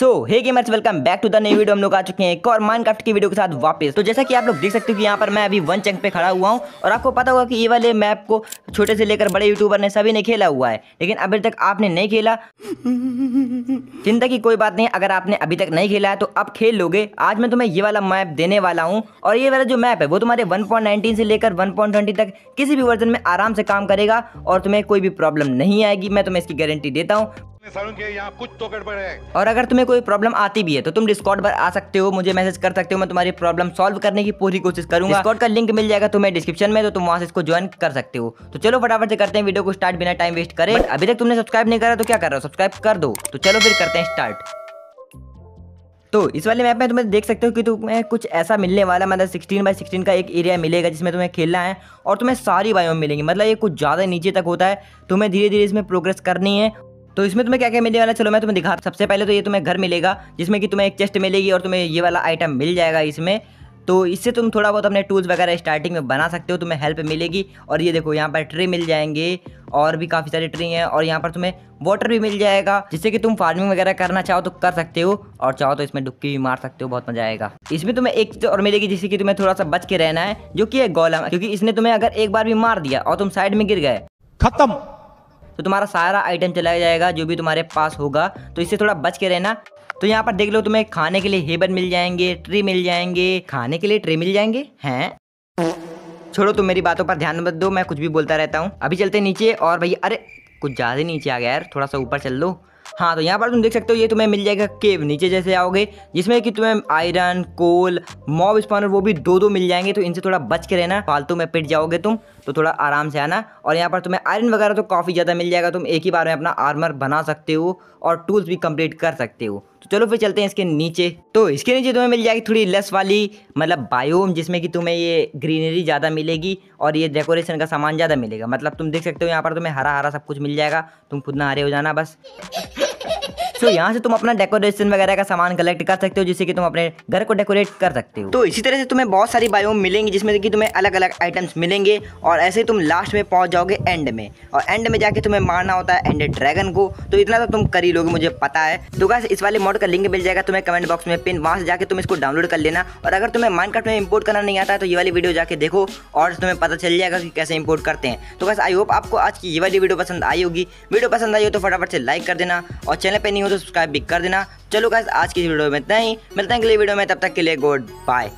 so hey gamers welcome back to the नई video हम लोग आ चुके हैं एक और माइनक्राफ्ट की वीडियो के साथ वापस तो जैसा कि आप लोग देख सकते हो कि यहाँ पर मैं अभी वन चंक पे खड़ा हुआ हूँ और आपको पता होगा कि ये वाले मैप को छोटे से लेकर बड़े यूट्यूबर ने सभी ने खेला हुआ है लेकिन अभी तक आपने नहीं खेला चिंता की कोई बात नहीं अगर आपने अभी तक नहीं खेला है तो आप खेल लोगे आज मैं तुम्हें ये वाला मैप देने वाला हूँ और ये वाला जो मैप है वो तुम्हारे वन से लेकर वन तक किसी भी वर्जन में आराम से काम करेगा और तुम्हें कोई भी प्रॉब्लम नहीं आएगी मैं तुम्हें इसकी गारंटी देता हूँ तो और अगर तुम्हें कोई प्रॉब्लम आती भी है तो तुम डिस्कॉर्ड पर आ सकते हो मुझे मैसेज कर सकते हो मैं तुम्हारी प्रॉब्लम सॉल्व करने की पूरी कोशिश करूंगा डिस्कॉर्ड का लिंक मिल जाएगा तुम्हें डिस्क्रिप्शन में तो तुम वहाँ से इसको ज्वाइन कर सकते हो तो चलो फटाफट से करते हैं वीडियो को स्टार्ट बिना टाइम वेस्ट करे अभी तक तुमने सब्सक्राइब नहीं करा तो क्या कर रहा हो सब्सक्राइब कर दो तो चलो फिर करते हैं स्टार्ट तो इस वाले मैप में तुम्हें देख सकते हो कि तुम्हें कुछ ऐसा मिलने वाला मतलब सिक्सटीन बाई सिक्सटीन का एक एरिया मिलेगा जिसमें तुम्हें खेलना है और तुम्हें सारी बायोम मिलेंगी मतलब ये कुछ ज़्यादा नीचे तक होता है तुम्हें धीरे धीरे इसमें प्रोग्रेस करनी है तो इसमें तुम्हें क्या क्या मिलने वाला चलो मैं तुम्हें दिखा सबसे पहले तो ये तुम्हें घर मिलेगा जिसमें कि तुम्हें एक चेस्ट मिलेगी और तुम्हें ये वाला आइटम मिल जाएगा इसमें तो इससे तुम थोड़ा बहुत अपने टूल्स वगैरह स्टार्टिंग में बना सकते हो तुम्हें हेल्प मिलेगी और ये देखो यहाँ पर ट्री मिल जाएंगे और भी काफ़ी सारे ट्री हैं और यहाँ पर तुम्हें वाटर भी मिल जाएगा जिससे कि तुम फार्मिंग वगैरह करना चाहो तो कर सकते हो और चाहो तो इसमें डुबकी भी मार सकते हो बहुत मजा आएगा इसमें तुम्हें एक चीज़ और मिलेगी जिससे कि तुम्हें थोड़ा सा बच के रहना है जो कि है गोलम है क्योंकि इसने तुम्हें अगर एक बार भी मार दिया और तुम साइड में गिर गए खत्म तो तुम्हारा सारा आइटम चला जाएगा जो भी तुम्हारे पास होगा तो इससे थोड़ा बच के रहना तो यहाँ पर देख लो तुम्हें खाने के लिए हेबन मिल जाएंगे ट्री मिल जाएंगे खाने के लिए ट्री मिल जाएंगे हैं छोड़ो तुम मेरी बातों पर ध्यान मत दो मैं कुछ भी बोलता रहता हूँ अभी चलते नीचे और भैया अरे कुछ ज़्यादा नीचे आ गया यार थोड़ा सा ऊपर चल लो हाँ तो यहाँ पर तुम देख सकते हो ये तुम्हें मिल जाएगा केव नीचे जैसे आओगे जिसमें कि तुम्हें आयरन कोल मॉब स्पॉनर वो भी दो दो मिल जाएंगे तो इनसे थोड़ा बच के रहना फालतू में पिट जाओगे तुम तो थोड़ा आराम से आना और यहाँ पर तुम्हें आयरन वगैरह तो काफ़ी ज़्यादा मिल जाएगा तुम एक ही बार में अपना आर्मर बना सकते हो और टूल्स भी कंप्लीट कर सकते हो तो चलो फिर चलते हैं इसके नीचे तो इसके नीचे तुम्हें मिल जाएगी थोड़ी लेस वाली मतलब बायोम जिसमें कि तुम्हें ये ग्रीनरी ज़्यादा मिलेगी और ये डेकोरेशन का सामान ज़्यादा मिलेगा मतलब तुम देख सकते हो यहाँ पर तुम्हें हरा हरा सब कुछ मिल जाएगा तुम खुद ना हरे हो जाना बस सो so, यहाँ से तुम अपना डेकोरेशन वगैरह का सामान कलेक्ट कर सकते हो जिससे कि तुम अपने घर को डेकोरेट कर सकते हो तो इसी तरह से तुम्हें बहुत सारी बायोम मिलेंगी जिसमें कि तुम्हें अलग अलग आइटम्स मिलेंगे और ऐसे तुम लास्ट में पहुँच जाओगे एंड में और एंड में जाके तुम्हें मारना होता है एंड ड्रैगन को तो इतना तो तुम कर ही लोगे मुझे पता है तो बस इस वाले मॉडल का लिंक मिल जाएगा तुम्हें कमेंट बॉक्स में पिन वहाँ से जाकर तुम इसको डाउनलोड कर लेना और अगर तुम्हें माइनक्राफ्ट में इम्पोर्ट करना नहीं आता तो ये वाली वीडियो जाके देखो और तुम्हें पता चल जाएगा कि कैसे इंपोर्ट करते हैं तो बस आई होप आपको आज की ये वाली वीडियो पसंद आई होगी वीडियो पसंद आई हो तो फटाफट से लाइक कर देना और चैनल पर नहीं हो मुझे तो सब्सक्राइब भी कर देना चलो गाइस आज की वीडियो में इतना ही मिलते हैं अगली वीडियो में तब तक के लिए गुड बाय